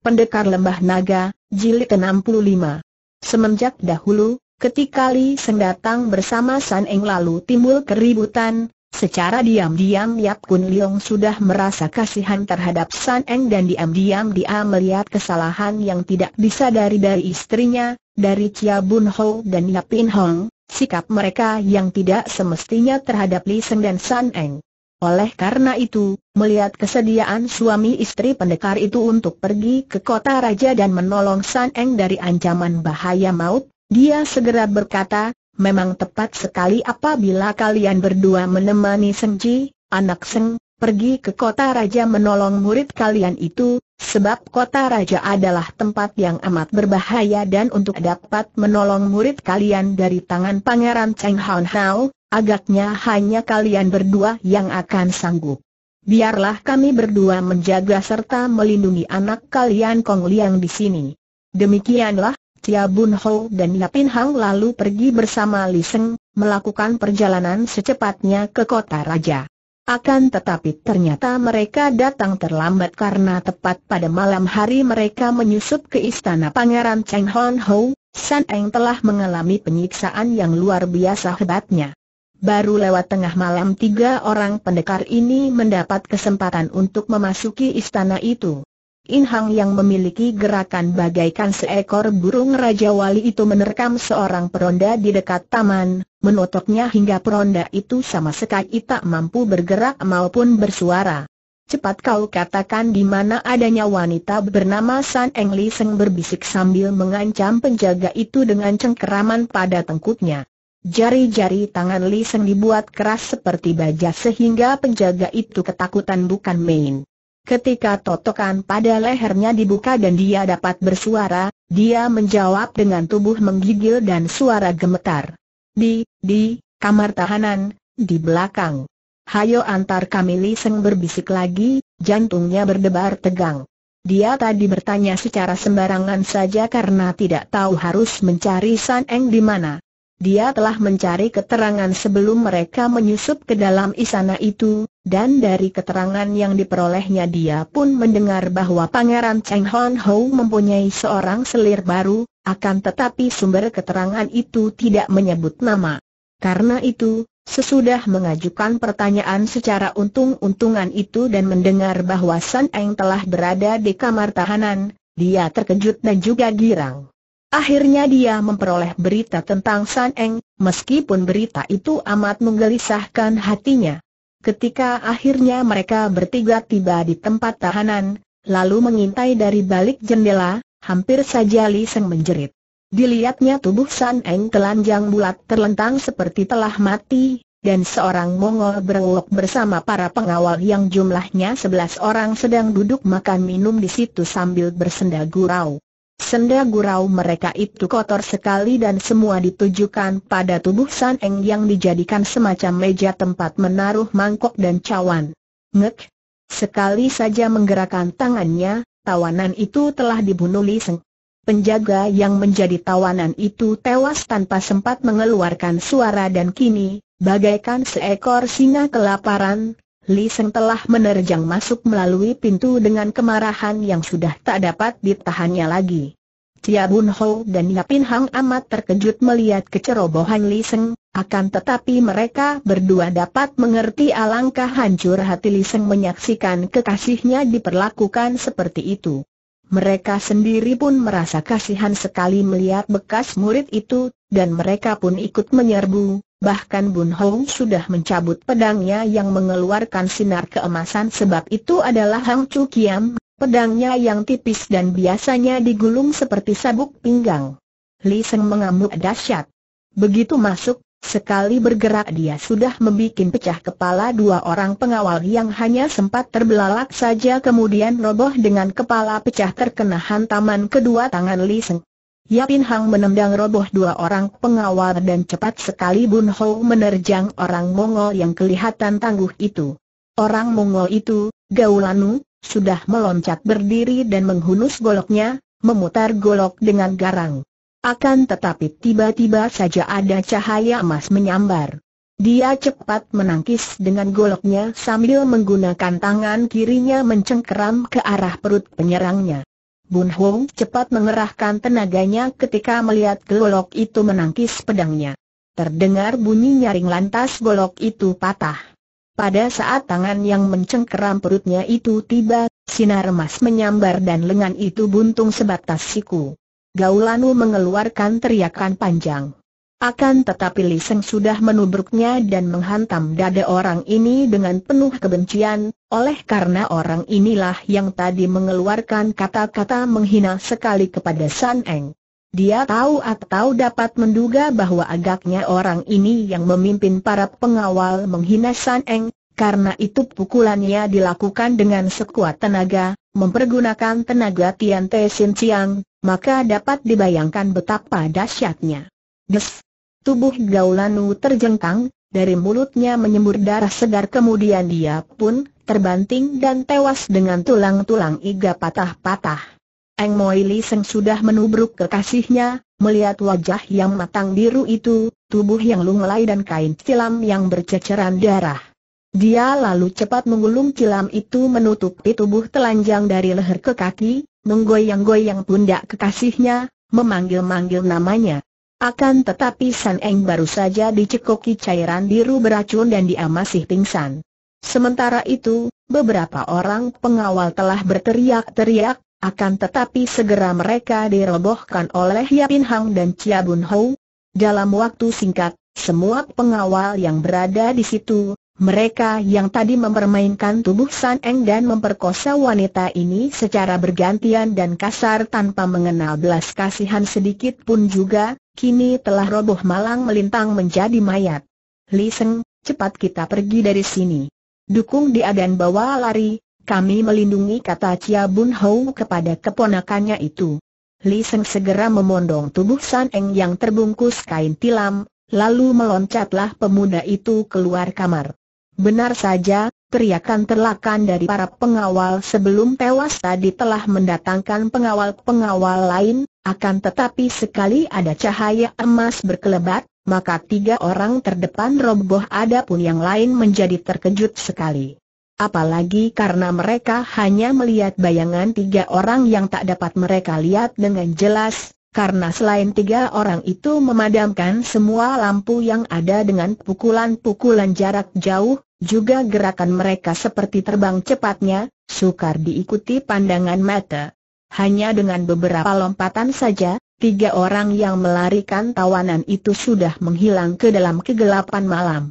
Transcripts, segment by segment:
Pendekar Lembah Naga, Jilid 65. Semenjak dahulu, ketika Li Seng datang bersama San Eng lalu timbul keributan, secara diam-diam Yap Kun Leong sudah merasa kasihan terhadap San Eng dan diam-diam dia melihat kesalahan yang tidak disadari dari istrinya, dari Chia Bun Ho dan Yap In Hong, sikap mereka yang tidak semestinya terhadap Li Seng dan San Eng. Oleh karena itu, melihat kesediaan suami istri pendekar itu untuk pergi ke kota raja dan menolong San Eng dari ancaman bahaya maut, dia segera berkata, memang tepat sekali apabila kalian berdua menemani Seng Ji, anak Seng, pergi ke kota raja menolong murid kalian itu, sebab kota raja adalah tempat yang amat berbahaya dan untuk dapat menolong murid kalian dari tangan Pangeran Cheng Hao Hao, Agaknya hanya kalian berdua yang akan sanggup. Biarlah kami berdua menjaga serta melindungi anak kalian Kong Liang di sini. Demikianlah, Tia Bun Ho dan Yapin Hang lalu pergi bersama Li Seng, melakukan perjalanan secepatnya ke kota raja. Akan tetapi ternyata mereka datang terlambat karena tepat pada malam hari mereka menyusup ke istana Pangeran Cheng Hon Ho, San Eng telah mengalami penyiksaan yang luar biasa hebatnya. Baru lewat tengah malam tiga orang pendekar ini mendapat kesempatan untuk memasuki istana itu. In Hang yang memiliki gerakan bagaikan seekor burung Raja Wali itu menerkam seorang peronda di dekat taman, menotoknya hingga peronda itu sama sekali tak mampu bergerak maupun bersuara. Cepat kau katakan di mana adanya wanita bernama San Eng Li Seng berbisik sambil mengancam penjaga itu dengan cengkeraman pada tengkutnya. Jari-jari tangan Li Seng dibuat keras seperti baja sehingga penjaga itu ketakutan bukan main. Ketika totokan pada lehernya dibuka dan dia dapat bersuara, dia menjawab dengan tubuh menggigil dan suara gemetar. Di, di, kamar tahanan, di belakang. Hayo antar kami Li Seng berbisik lagi, jantungnya berdebar tegang. Dia tadi bertanya secara sembarangan saja karena tidak tahu harus mencari San Eng di mana. Dia telah mencari keterangan sebelum mereka menyusup ke dalam istana itu, dan dari keterangan yang diperolehnya dia pun mendengar bahwa Pangeran Cheng Hon Ho mempunyai seorang selir baru, akan tetapi sumber keterangan itu tidak menyebut nama. Karena itu, sesudah mengajukan pertanyaan secara untung-untungan itu dan mendengar bahwa San Eng telah berada di kamar tahanan, dia terkejut dan juga girang. Akhirnya dia memperoleh berita tentang San Eng, meskipun berita itu amat menggelisahkan hatinya. Ketika akhirnya mereka bertiga tiba di tempat tahanan, lalu mengintai dari balik jendela, hampir saja Li Seng menjerit. Dilihatnya tubuh San Eng telanjang bulat terlentang seperti telah mati, dan seorang Mongol berwok bersama para pengawal yang jumlahnya sebelas orang sedang duduk makan minum di situ sambil bersendagurau. Senda gurau mereka itu kotor sekali dan semua ditujukan pada tubuh San Eng yang dijadikan semacam meja tempat menaruh mangkok dan cawan. Ngek! Sekali saja menggerakkan tangannya, tawanan itu telah dibunuh Li Penjaga yang menjadi tawanan itu tewas tanpa sempat mengeluarkan suara dan kini, bagaikan seekor singa kelaparan, Li Seng telah menerjang masuk melalui pintu dengan kemarahan yang sudah tak dapat ditahannya lagi. Cia Bun Ho dan Yapin Hang amat terkejut melihat kecerobohan Li Seng, akan tetapi mereka berdua dapat mengerti alangkah hancur hati Li Seng menyaksikan kekasihnya diperlakukan seperti itu. Mereka sendiri pun merasa kasihan sekali melihat bekas murid itu, dan mereka pun ikut menyerbu, Bahkan Bun Hong sudah mencabut pedangnya yang mengeluarkan sinar keemasan sebab itu adalah Hang Chu Kiam, pedangnya yang tipis dan biasanya digulung seperti sabuk pinggang. Li Seng mengamuk dahsyat. Begitu masuk, sekali bergerak dia sudah membuat pecah kepala dua orang pengawal yang hanya sempat terbelalak saja kemudian roboh dengan kepala pecah terkena hantaman kedua tangan Li Seng. Yapin Hang menendang roboh dua orang pengawal dan cepat sekali Bun Ho menerjang orang Mongol yang kelihatan tangguh itu. Orang Mongol itu, Gaulanu, sudah meloncat berdiri dan menghunus goloknya, memutar golok dengan garang. Akan tetapi tiba-tiba saja ada cahaya emas menyambar. Dia cepat menangkis dengan goloknya sambil menggunakan tangan kirinya mencengkeram ke arah perut penyerangnya. Bun Hong cepat mengerahkan tenaganya ketika melihat golok itu menangkis pedangnya. Terdengar bunyi nyaring lantas golok itu patah. Pada saat tangan yang mencengkeram perutnya itu tiba, sinar emas menyambar dan lengan itu buntung sebatas siku. Gaulanu mengeluarkan teriakan panjang. Akan tetapi Liseng sudah menubruknya dan menghantam dada orang ini dengan penuh kebencian, oleh karena orang inilah yang tadi mengeluarkan kata-kata menghina sekali kepada San Eng. Dia tahu atau dapat menduga bahwa agaknya orang ini yang memimpin para pengawal menghina San Eng, karena itu pukulannya dilakukan dengan sekuat tenaga, mempergunakan tenaga Tian Te Sin Chiang, maka dapat dibayangkan betapa dahsyatnya. Des, Tubuh Gaulanu terjengkang, dari mulutnya menyembur darah segar kemudian dia pun terbanting dan tewas dengan tulang-tulang iga patah-patah. Eng Moi Li Seng sudah menubruk kekasihnya, melihat wajah yang matang biru itu, tubuh yang lunglai dan kain silam yang berceceran darah. Dia lalu cepat menggulung silam itu menutupi tubuh telanjang dari leher ke kaki, menggoyang-goyang pundak kekasihnya, memanggil-manggil namanya. Akan tetapi San Eng baru saja dicekoki cairan biru beracun dan dia masih pingsan. Sementara itu, beberapa orang pengawal telah berteriak-teriak, akan tetapi segera mereka dirobohkan oleh Yapin Hang dan Chia Bun Ho. Dalam waktu singkat, semua pengawal yang berada di situ, mereka yang tadi mempermainkan tubuh San Eng dan memperkosa wanita ini secara bergantian dan kasar tanpa mengenal belas kasihan sedikit pun juga, kini telah roboh malang melintang menjadi mayat. Li Seng, cepat kita pergi dari sini. Dukung dia dan bawa lari, kami melindungi kata Chia Bun Hou kepada keponakannya itu. Li Seng segera memondong tubuh San Eng yang terbungkus kain tilam, lalu meloncatlah pemuda itu keluar kamar. Benar saja, teriakan terlakan dari para pengawal sebelum tewas tadi telah mendatangkan pengawal-pengawal lain, akan tetapi sekali ada cahaya emas berkelebat, maka tiga orang terdepan roboh pun yang lain menjadi terkejut sekali. Apalagi karena mereka hanya melihat bayangan tiga orang yang tak dapat mereka lihat dengan jelas, karena selain tiga orang itu memadamkan semua lampu yang ada dengan pukulan-pukulan jarak jauh, juga gerakan mereka seperti terbang cepatnya, sukar diikuti pandangan mata. Hanya dengan beberapa lompatan saja, tiga orang yang melarikan tawanan itu sudah menghilang ke dalam kegelapan malam.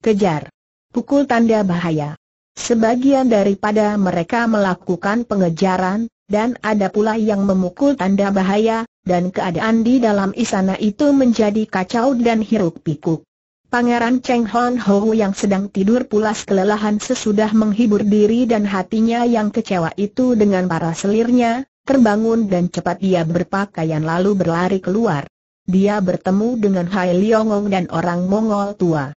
Kejar! Pukul tanda bahaya. Sebagian daripada mereka melakukan pengejaran, dan ada pula yang memukul tanda bahaya, dan keadaan di dalam istana itu menjadi kacau dan hiruk pikuk. Pangeran Cheng Hon Ho yang sedang tidur pulas kelelahan sesudah menghibur diri dan hatinya yang kecewa itu dengan para selirnya, terbangun dan cepat dia berpakaian lalu berlari keluar. Dia bertemu dengan Hai Liongong dan orang Mongol tua.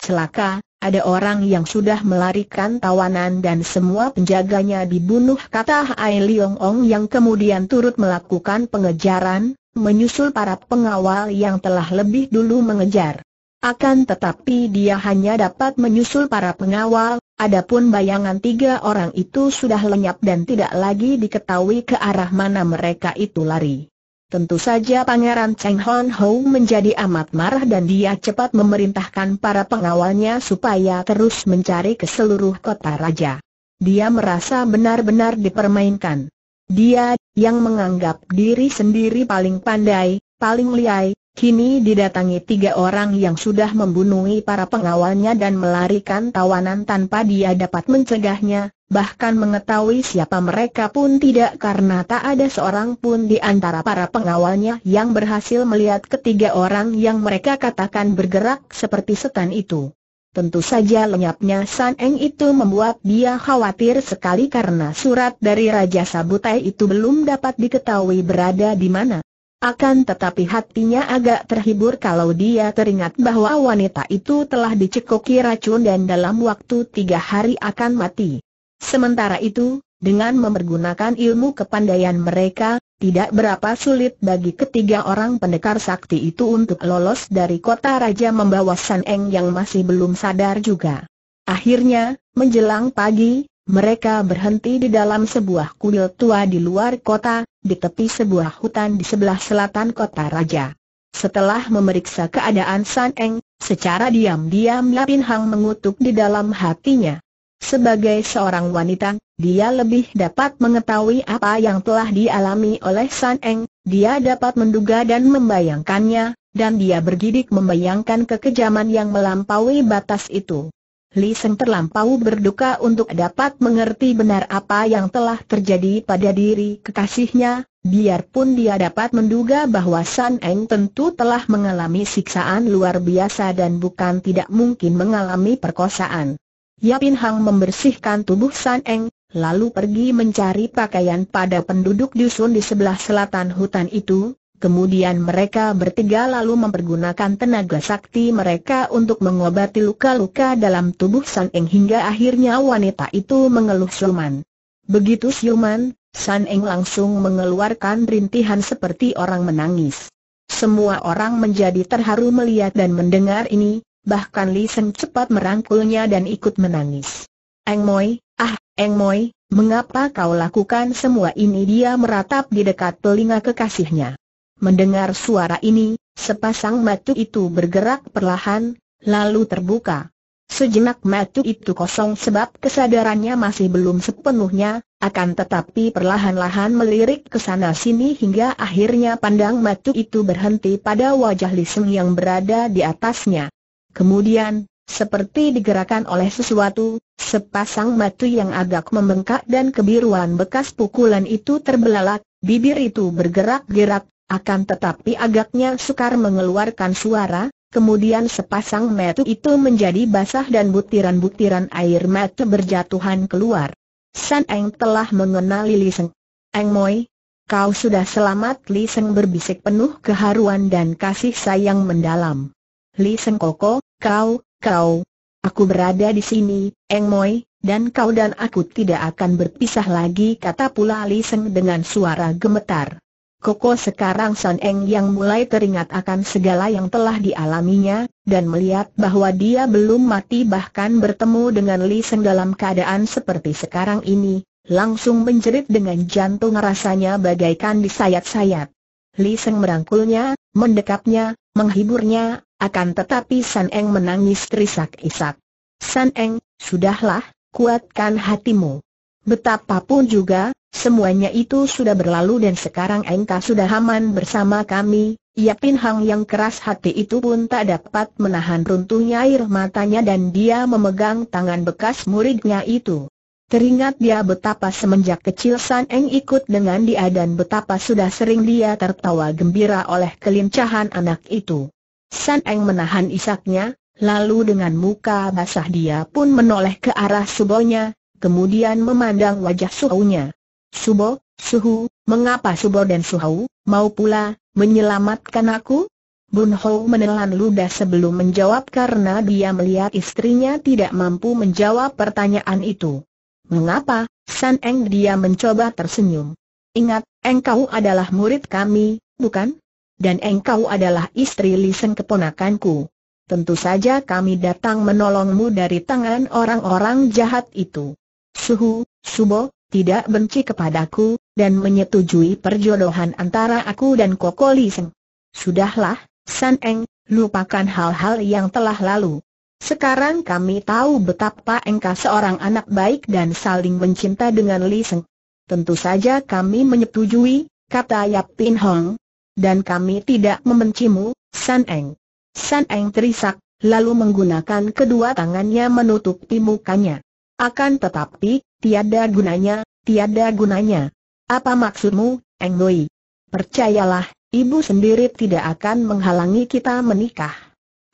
Celaka, ada orang yang sudah melarikan tawanan dan semua penjaganya dibunuh kata Hai Liongong yang kemudian turut melakukan pengejaran, menyusul para pengawal yang telah lebih dulu mengejar. Akan tetapi dia hanya dapat menyusul para pengawal, adapun bayangan tiga orang itu sudah lenyap dan tidak lagi diketahui ke arah mana mereka itu lari. Tentu saja Pangeran Cheng Hon Ho menjadi amat marah dan dia cepat memerintahkan para pengawalnya supaya terus mencari ke seluruh kota raja. Dia merasa benar-benar dipermainkan. Dia, yang menganggap diri sendiri paling pandai, paling liai, Kini didatangi tiga orang yang sudah membunuhi para pengawalnya dan melarikan tawanan tanpa dia dapat mencegahnya, bahkan mengetahui siapa mereka pun tidak karena tak ada seorang pun di antara para pengawalnya yang berhasil melihat ketiga orang yang mereka katakan bergerak seperti setan itu. Tentu saja lenyapnya San Eng itu membuat dia khawatir sekali karena surat dari Raja Sabutai itu belum dapat diketahui berada di mana. Akan tetapi hatinya agak terhibur kalau dia teringat bahwa wanita itu telah dicekoki racun dan dalam waktu tiga hari akan mati. Sementara itu, dengan mempergunakan ilmu kepandaian mereka, tidak berapa sulit bagi ketiga orang pendekar sakti itu untuk lolos dari kota raja membawa San Eng yang masih belum sadar juga. Akhirnya, menjelang pagi, mereka berhenti di dalam sebuah kuil tua di luar kota, di tepi sebuah hutan di sebelah selatan kota raja. Setelah memeriksa keadaan San Eng, secara diam-diam Lapin Hang mengutuk di dalam hatinya. Sebagai seorang wanita, dia lebih dapat mengetahui apa yang telah dialami oleh San Eng, dia dapat menduga dan membayangkannya, dan dia bergidik membayangkan kekejaman yang melampaui batas itu. Li Seng terlampau berduka untuk dapat mengerti benar apa yang telah terjadi pada diri kekasihnya, biarpun dia dapat menduga bahwa San Eng tentu telah mengalami siksaan luar biasa dan bukan tidak mungkin mengalami perkosaan. Yapin Hang membersihkan tubuh San Eng, lalu pergi mencari pakaian pada penduduk dusun di sebelah selatan hutan itu, Kemudian mereka bertiga lalu mempergunakan tenaga sakti mereka untuk mengobati luka-luka dalam tubuh San Eng hingga akhirnya wanita itu mengeluh siuman. Begitu siuman, San Eng langsung mengeluarkan rintihan seperti orang menangis. Semua orang menjadi terharu melihat dan mendengar ini, bahkan Li Sen cepat merangkulnya dan ikut menangis. Eng Moi, ah, Eng Moi, mengapa kau lakukan semua ini dia meratap di dekat telinga kekasihnya. Mendengar suara ini, sepasang matu itu bergerak perlahan, lalu terbuka. Sejenak matu itu kosong sebab kesadarannya masih belum sepenuhnya, akan tetapi perlahan-lahan melirik ke sana sini hingga akhirnya pandang matu itu berhenti pada wajah Liseng yang berada di atasnya. Kemudian, seperti digerakkan oleh sesuatu, sepasang matu yang agak membengkak dan kebiruan bekas pukulan itu terbelalak, bibir itu bergerak-gerak, akan tetapi agaknya sukar mengeluarkan suara, kemudian sepasang metu itu menjadi basah dan butiran-butiran air mata berjatuhan keluar. San Eng telah mengenali Li Seng. Eng Moi, kau sudah selamat Li Seng berbisik penuh keharuan dan kasih sayang mendalam. Li Seng Koko, kau, kau, aku berada di sini, Eng Moi, dan kau dan aku tidak akan berpisah lagi kata pula Li Seng dengan suara gemetar. Koko sekarang Son Eng yang mulai teringat akan segala yang telah dialaminya, dan melihat bahwa dia belum mati bahkan bertemu dengan Li Seng dalam keadaan seperti sekarang ini, langsung menjerit dengan jantung rasanya bagaikan disayat-sayat. Li Seng merangkulnya, mendekapnya, menghiburnya, akan tetapi San Eng menangis terisak-isak. San Eng, sudahlah, kuatkan hatimu. Betapapun juga, Semuanya itu sudah berlalu dan sekarang Engkau sudah aman bersama kami, Ia Pin Hang yang keras hati itu pun tak dapat menahan runtuhnya air matanya dan dia memegang tangan bekas muridnya itu. Teringat dia betapa semenjak kecil San Eng ikut dengan dia dan betapa sudah sering dia tertawa gembira oleh kelincahan anak itu. San Eng menahan isaknya, lalu dengan muka basah dia pun menoleh ke arah subonya, kemudian memandang wajah suhunya. Subo, Suhu, mengapa Subo dan Suhu, mau pula, menyelamatkan aku? Bun Ho menelan ludah sebelum menjawab karena dia melihat istrinya tidak mampu menjawab pertanyaan itu. Mengapa, San Eng dia mencoba tersenyum. Ingat, engkau adalah murid kami, bukan? Dan engkau adalah istri Liseng keponakanku. Tentu saja kami datang menolongmu dari tangan orang-orang jahat itu. Suhu, Subo, tidak benci kepadaku, dan menyetujui perjodohan antara aku dan Koko Liseng. Sudahlah, San Eng, lupakan hal-hal yang telah lalu. Sekarang kami tahu betapa engkau seorang anak baik dan saling mencinta dengan Liseng. Tentu saja kami menyetujui, kata Yap Pin Hong. Dan kami tidak membencimu, San Eng. San Eng terisak, lalu menggunakan kedua tangannya menutupi mukanya. Akan tetapi, tiada gunanya, tiada gunanya. Apa maksudmu, Engloi? Percayalah, ibu sendiri tidak akan menghalangi kita menikah.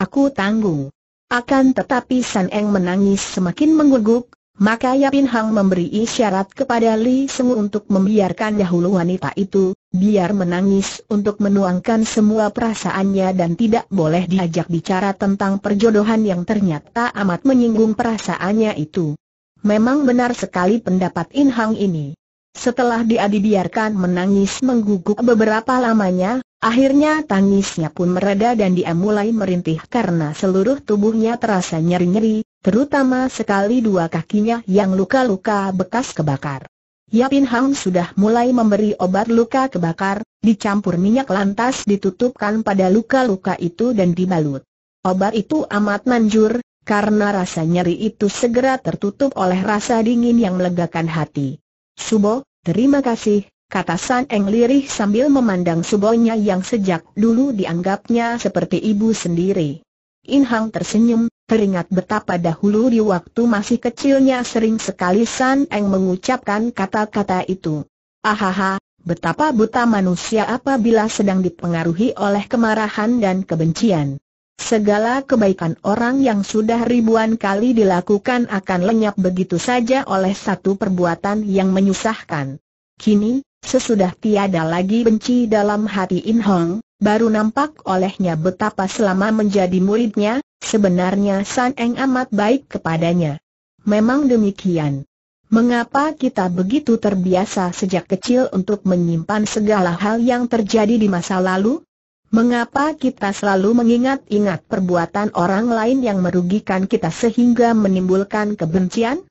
Aku tanggung. Akan tetapi San Eng menangis semakin mengguguk, maka Yapin Hang memberi isyarat kepada Li Seng untuk membiarkan dahulu wanita itu, biar menangis untuk menuangkan semua perasaannya dan tidak boleh diajak bicara tentang perjodohan yang ternyata amat menyinggung perasaannya itu. Memang benar sekali pendapat In Hang ini. Setelah dia dibiarkan menangis mengguguk beberapa lamanya, akhirnya tangisnya pun mereda dan dia mulai merintih karena seluruh tubuhnya terasa nyeri-nyeri, terutama sekali dua kakinya yang luka-luka bekas kebakar. Yapin Hang sudah mulai memberi obat luka kebakar, dicampur minyak lantas ditutupkan pada luka-luka itu dan dibalut. Obat itu amat manjur, karena rasa nyeri itu segera tertutup oleh rasa dingin yang melegakan hati. Subo, terima kasih, kata San Eng lirih sambil memandang Subonya yang sejak dulu dianggapnya seperti ibu sendiri. In Hang tersenyum, teringat betapa dahulu di waktu masih kecilnya sering sekali San Eng mengucapkan kata-kata itu. Ahaha, betapa buta manusia apabila sedang dipengaruhi oleh kemarahan dan kebencian. Segala kebaikan orang yang sudah ribuan kali dilakukan akan lenyap begitu saja oleh satu perbuatan yang menyusahkan. Kini, sesudah tiada lagi benci dalam hati In Hong, baru nampak olehnya betapa selama menjadi muridnya, sebenarnya San Eng amat baik kepadanya. Memang demikian. Mengapa kita begitu terbiasa sejak kecil untuk menyimpan segala hal yang terjadi di masa lalu? Mengapa kita selalu mengingat-ingat perbuatan orang lain yang merugikan kita sehingga menimbulkan kebencian?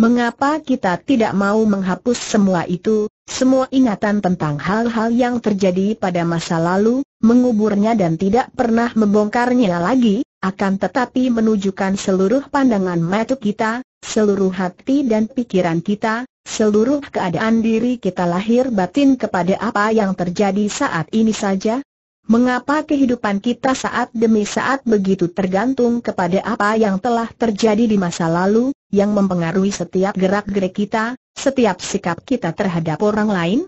Mengapa kita tidak mau menghapus semua itu, semua ingatan tentang hal-hal yang terjadi pada masa lalu, menguburnya dan tidak pernah membongkarnya lagi, akan tetapi menunjukkan seluruh pandangan mata kita, seluruh hati dan pikiran kita, seluruh keadaan diri kita lahir batin kepada apa yang terjadi saat ini saja? Mengapa kehidupan kita saat demi saat begitu tergantung kepada apa yang telah terjadi di masa lalu, yang mempengaruhi setiap gerak-gerik kita, setiap sikap kita terhadap orang lain?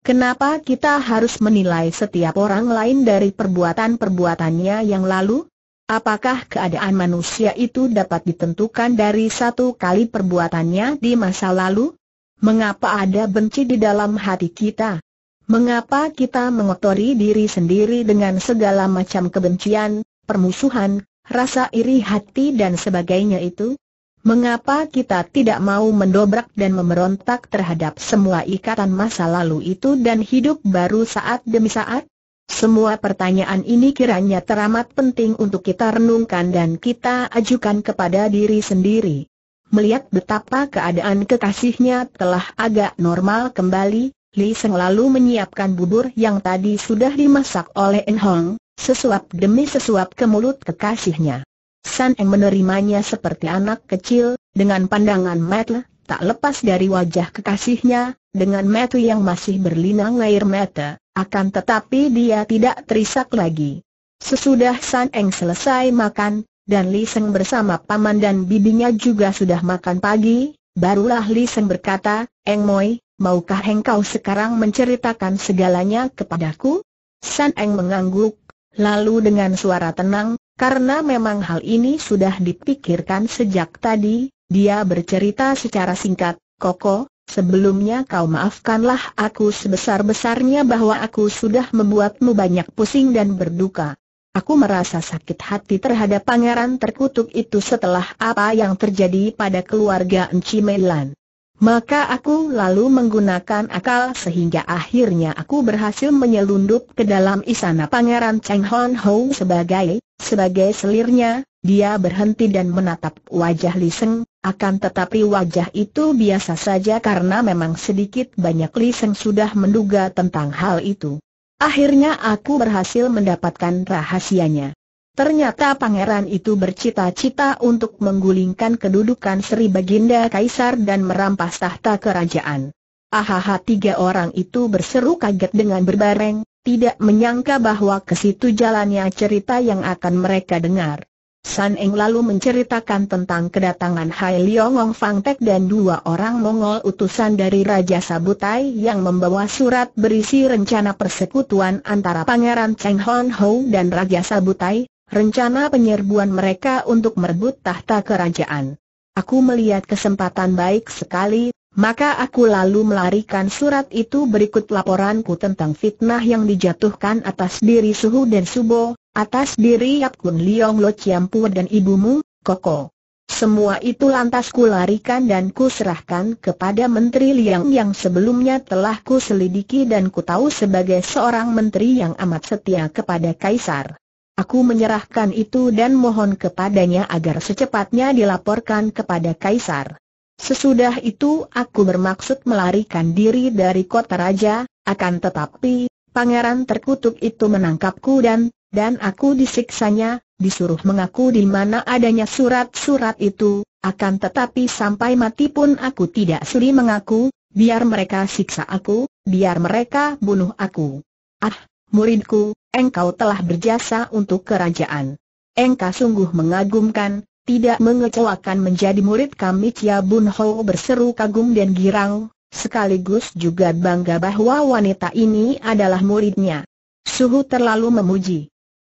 Kenapa kita harus menilai setiap orang lain dari perbuatan-perbuatannya yang lalu? Apakah keadaan manusia itu dapat ditentukan dari satu kali perbuatannya di masa lalu? Mengapa ada benci di dalam hati kita? Mengapa kita mengotori diri sendiri dengan segala macam kebencian, permusuhan, rasa iri hati dan sebagainya itu? Mengapa kita tidak mau mendobrak dan memberontak terhadap semua ikatan masa lalu itu dan hidup baru saat demi saat? Semua pertanyaan ini kiranya teramat penting untuk kita renungkan dan kita ajukan kepada diri sendiri. Melihat betapa keadaan kekasihnya telah agak normal kembali, Li Seng lalu menyiapkan bubur yang tadi sudah dimasak oleh En Hong, sesuap demi sesuap ke mulut kekasihnya. San Eng menerimanya seperti anak kecil, dengan pandangan mata tak lepas dari wajah kekasihnya, dengan mata yang masih berlinang air mata, akan tetapi dia tidak terisak lagi. Sesudah San Eng selesai makan, dan Li Seng bersama paman dan bibinya juga sudah makan pagi, barulah Li Seng berkata, Eng Moi, maukah engkau sekarang menceritakan segalanya kepadaku? San Eng mengangguk, lalu dengan suara tenang, karena memang hal ini sudah dipikirkan sejak tadi, dia bercerita secara singkat, Koko, sebelumnya kau maafkanlah aku sebesar-besarnya bahwa aku sudah membuatmu banyak pusing dan berduka. Aku merasa sakit hati terhadap pangeran terkutuk itu setelah apa yang terjadi pada keluarga Enci Melan. Maka aku lalu menggunakan akal sehingga akhirnya aku berhasil menyelundup ke dalam istana Pangeran Cheng Hon Ho sebagai, sebagai selirnya, dia berhenti dan menatap wajah Li Seng, akan tetapi wajah itu biasa saja karena memang sedikit banyak Li Seng sudah menduga tentang hal itu. Akhirnya aku berhasil mendapatkan rahasianya. Ternyata pangeran itu bercita-cita untuk menggulingkan kedudukan Sri Baginda Kaisar dan merampas tahta kerajaan. Ahaha tiga orang itu berseru kaget dengan berbareng, tidak menyangka bahwa ke situ jalannya cerita yang akan mereka dengar. San Eng lalu menceritakan tentang kedatangan Hai Ong Fang Tek dan dua orang Mongol utusan dari Raja Sabutai yang membawa surat berisi rencana persekutuan antara Pangeran Cheng Hon Ho dan Raja Sabutai, rencana penyerbuan mereka untuk merebut tahta kerajaan. Aku melihat kesempatan baik sekali, maka aku lalu melarikan surat itu berikut laporanku tentang fitnah yang dijatuhkan atas diri Suhu dan Subo, atas diri Yap Kun Liong Lo Chiampu dan ibumu, Koko. Semua itu lantas kularikan dan kuserahkan kepada Menteri Liang yang sebelumnya telah kuselidiki dan ku tahu sebagai seorang menteri yang amat setia kepada Kaisar. Aku menyerahkan itu dan mohon kepadanya agar secepatnya dilaporkan kepada Kaisar. Sesudah itu aku bermaksud melarikan diri dari kota raja, akan tetapi, pangeran terkutuk itu menangkapku dan, dan aku disiksanya, disuruh mengaku di mana adanya surat-surat itu, akan tetapi sampai mati pun aku tidak sudi mengaku, biar mereka siksa aku, biar mereka bunuh aku. Ah, muridku, engkau telah berjasa untuk kerajaan. Engkau sungguh mengagumkan, tidak mengecewakan menjadi murid kami Chia Bun Ho berseru kagum dan girang, sekaligus juga bangga bahwa wanita ini adalah muridnya. Suhu terlalu memuji.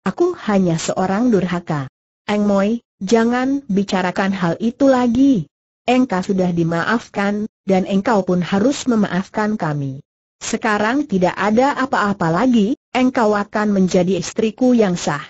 Aku hanya seorang durhaka. Eng Moi, jangan bicarakan hal itu lagi. Engkau sudah dimaafkan, dan engkau pun harus memaafkan kami. Sekarang tidak ada apa-apa lagi, engkau akan menjadi istriku yang sah.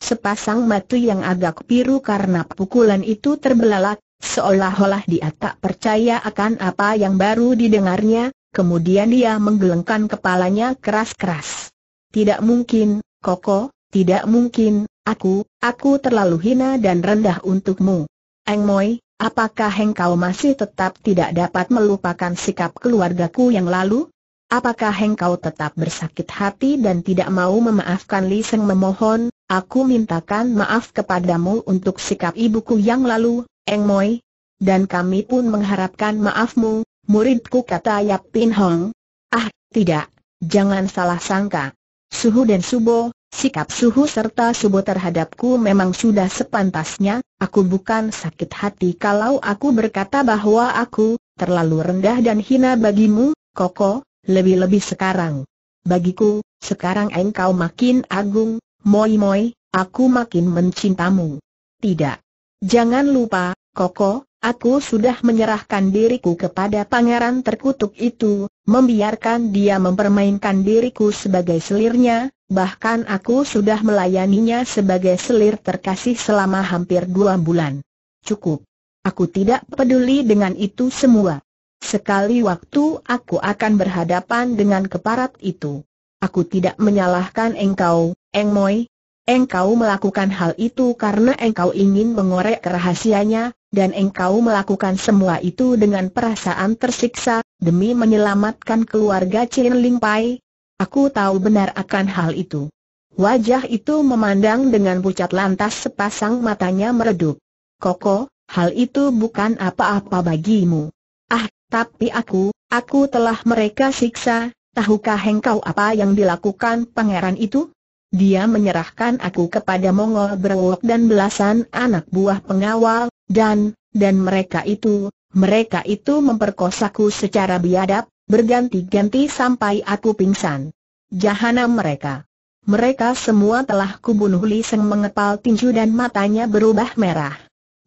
Sepasang mata yang agak biru karena pukulan itu terbelalak, seolah-olah dia tak percaya akan apa yang baru didengarnya, kemudian dia menggelengkan kepalanya keras-keras. Tidak mungkin, Koko, tidak mungkin, aku, aku terlalu hina dan rendah untukmu. Eng Moi, apakah engkau masih tetap tidak dapat melupakan sikap keluargaku yang lalu? Apakah engkau tetap bersakit hati dan tidak mau memaafkan Li Seng memohon, aku mintakan maaf kepadamu untuk sikap ibuku yang lalu, Eng Moi. Dan kami pun mengharapkan maafmu, muridku kata Yap Pin Hong. Ah, tidak, jangan salah sangka. Suhu dan Subo, sikap Suhu serta Subo terhadapku memang sudah sepantasnya, aku bukan sakit hati kalau aku berkata bahwa aku, terlalu rendah dan hina bagimu, Koko, lebih-lebih sekarang. Bagiku, sekarang engkau makin agung, moi-moi, aku makin mencintamu. Tidak. Jangan lupa, Koko, aku sudah menyerahkan diriku kepada pangeran terkutuk itu, membiarkan dia mempermainkan diriku sebagai selirnya, bahkan aku sudah melayaninya sebagai selir terkasih selama hampir dua bulan. Cukup. Aku tidak peduli dengan itu semua. Sekali waktu aku akan berhadapan dengan keparat itu. Aku tidak menyalahkan engkau, Eng Moi. Engkau melakukan hal itu karena engkau ingin mengorek rahasianya, dan engkau melakukan semua itu dengan perasaan tersiksa, demi menyelamatkan keluarga Chin Ling Pai. Aku tahu benar akan hal itu. Wajah itu memandang dengan pucat lantas sepasang matanya meredup. Koko, hal itu bukan apa-apa bagimu. Ah, tapi aku, aku telah mereka siksa, tahukah engkau apa yang dilakukan pangeran itu? Dia menyerahkan aku kepada Mongol Berwok dan belasan anak buah pengawal, dan, dan mereka itu, mereka itu memperkosaku secara biadab, berganti-ganti sampai aku pingsan. Jahanam mereka. Mereka semua telah kubunuh Li Seng mengepal tinju dan matanya berubah merah.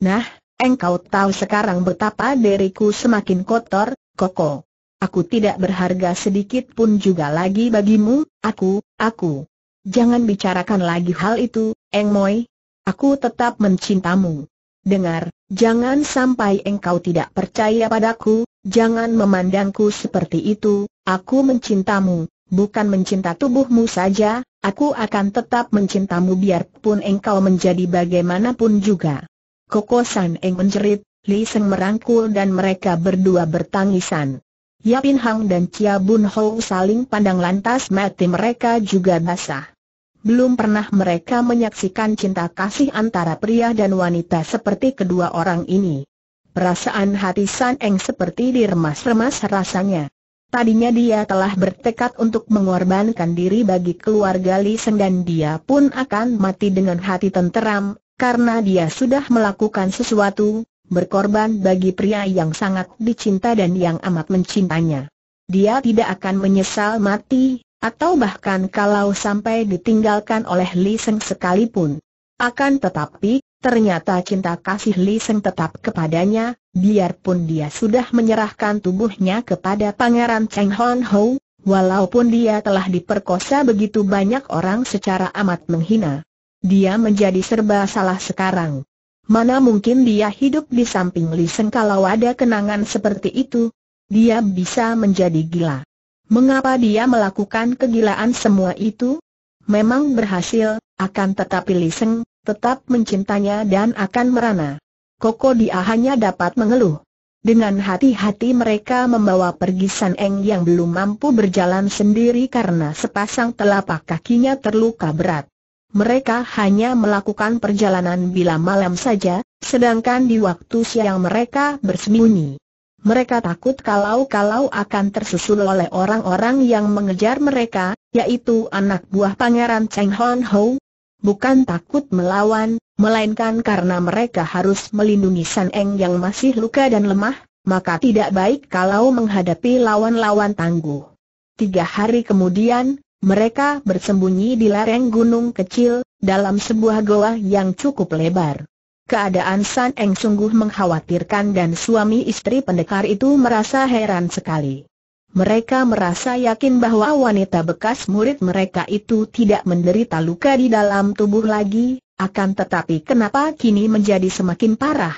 Nah, Engkau tahu sekarang betapa deriku semakin kotor, Koko. Aku tidak berharga sedikit pun juga lagi bagimu, aku, aku. Jangan bicarakan lagi hal itu, Eng Moi. Aku tetap mencintamu. Dengar, jangan sampai engkau tidak percaya padaku, jangan memandangku seperti itu, aku mencintamu, bukan mencinta tubuhmu saja, aku akan tetap mencintamu biarpun engkau menjadi bagaimanapun juga. Koko San Eng menjerit, Li Seng merangkul dan mereka berdua bertangisan. Yapin Hang dan Chia Bun Ho saling pandang lantas mati mereka juga basah. Belum pernah mereka menyaksikan cinta kasih antara pria dan wanita seperti kedua orang ini. Perasaan hati San Eng seperti diremas-remas rasanya. Tadinya dia telah bertekad untuk mengorbankan diri bagi keluarga Li Seng dan dia pun akan mati dengan hati tenteram, karena dia sudah melakukan sesuatu, berkorban bagi pria yang sangat dicinta dan yang amat mencintanya. Dia tidak akan menyesal mati, atau bahkan kalau sampai ditinggalkan oleh Li Seng sekalipun. Akan tetapi, ternyata cinta kasih Li Seng tetap kepadanya, biarpun dia sudah menyerahkan tubuhnya kepada Pangeran Cheng Hon Ho, walaupun dia telah diperkosa begitu banyak orang secara amat menghina. Dia menjadi serba salah sekarang. Mana mungkin dia hidup di samping Li Seng kalau ada kenangan seperti itu? Dia bisa menjadi gila. Mengapa dia melakukan kegilaan semua itu? Memang berhasil, akan tetapi Li Sen tetap mencintanya dan akan merana. Koko dia hanya dapat mengeluh. Dengan hati-hati mereka membawa pergi San Eng yang belum mampu berjalan sendiri karena sepasang telapak kakinya terluka berat mereka hanya melakukan perjalanan bila malam saja, sedangkan di waktu siang mereka bersembunyi. Mereka takut kalau-kalau akan tersusul oleh orang-orang yang mengejar mereka, yaitu anak buah pangeran Cheng Hon Ho. Bukan takut melawan, melainkan karena mereka harus melindungi San Eng yang masih luka dan lemah, maka tidak baik kalau menghadapi lawan-lawan tangguh. Tiga hari kemudian, mereka bersembunyi di lereng gunung kecil, dalam sebuah goa yang cukup lebar. Keadaan San Eng sungguh mengkhawatirkan dan suami istri pendekar itu merasa heran sekali. Mereka merasa yakin bahwa wanita bekas murid mereka itu tidak menderita luka di dalam tubuh lagi, akan tetapi kenapa kini menjadi semakin parah.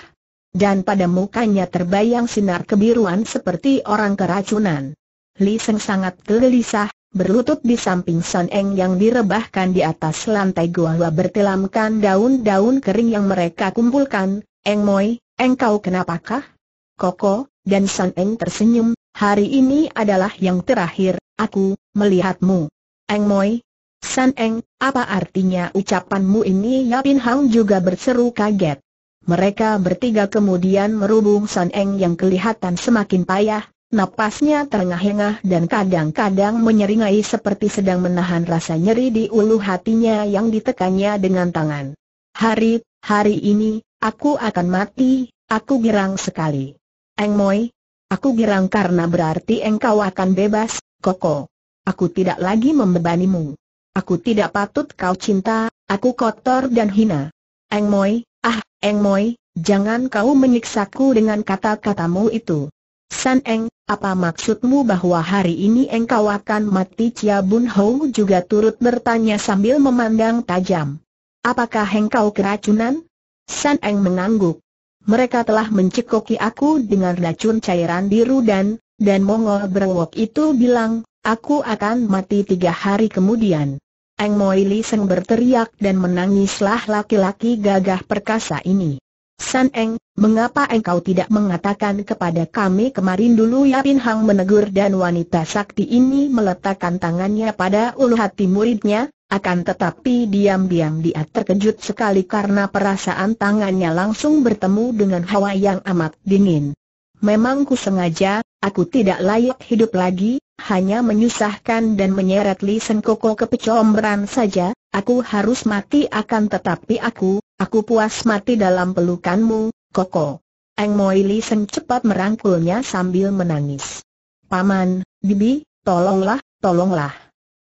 Dan pada mukanya terbayang sinar kebiruan seperti orang keracunan. Li Seng sangat gelisah, berlutut di samping Son Eng yang direbahkan di atas lantai gua bertelamkan daun-daun kering yang mereka kumpulkan. Eng Moi, engkau kenapakah? Koko, dan Son Eng tersenyum, hari ini adalah yang terakhir, aku, melihatmu. Eng Moi, Sun Eng, apa artinya ucapanmu ini? Yapin Hang juga berseru kaget. Mereka bertiga kemudian merubung Sun Eng yang kelihatan semakin payah, Napasnya terengah-engah dan kadang-kadang menyeringai seperti sedang menahan rasa nyeri di ulu hatinya yang ditekannya dengan tangan. Hari, hari ini, aku akan mati, aku girang sekali. Eng Moi, aku girang karena berarti engkau akan bebas, Koko. Aku tidak lagi membebanimu. Aku tidak patut kau cinta, aku kotor dan hina. Eng Moi, ah, Eng Moi, jangan kau menyiksaku dengan kata-katamu itu. San Eng, apa maksudmu bahwa hari ini engkau akan mati Chia Bun Hou juga turut bertanya sambil memandang tajam. Apakah engkau keracunan? San Eng mengangguk. Mereka telah mencekoki aku dengan racun cairan biru dan, dan Mongol berwok itu bilang, aku akan mati tiga hari kemudian. Eng Moili Seng berteriak dan menangislah laki-laki gagah perkasa ini. San Eng, mengapa engkau tidak mengatakan kepada kami kemarin dulu Ya Pin Hang menegur dan wanita sakti ini meletakkan tangannya pada ulu hati muridnya, akan tetapi diam-diam dia terkejut sekali karena perasaan tangannya langsung bertemu dengan hawa yang amat dingin. Memang ku sengaja, aku tidak layak hidup lagi, hanya menyusahkan dan menyeret Li Sengkoko ke pecombran saja, aku harus mati akan tetapi aku, Aku puas mati dalam pelukanmu, Koko. Eng Moi Li Seng cepat merangkulnya sambil menangis. Paman, Bibi, tolonglah, tolonglah.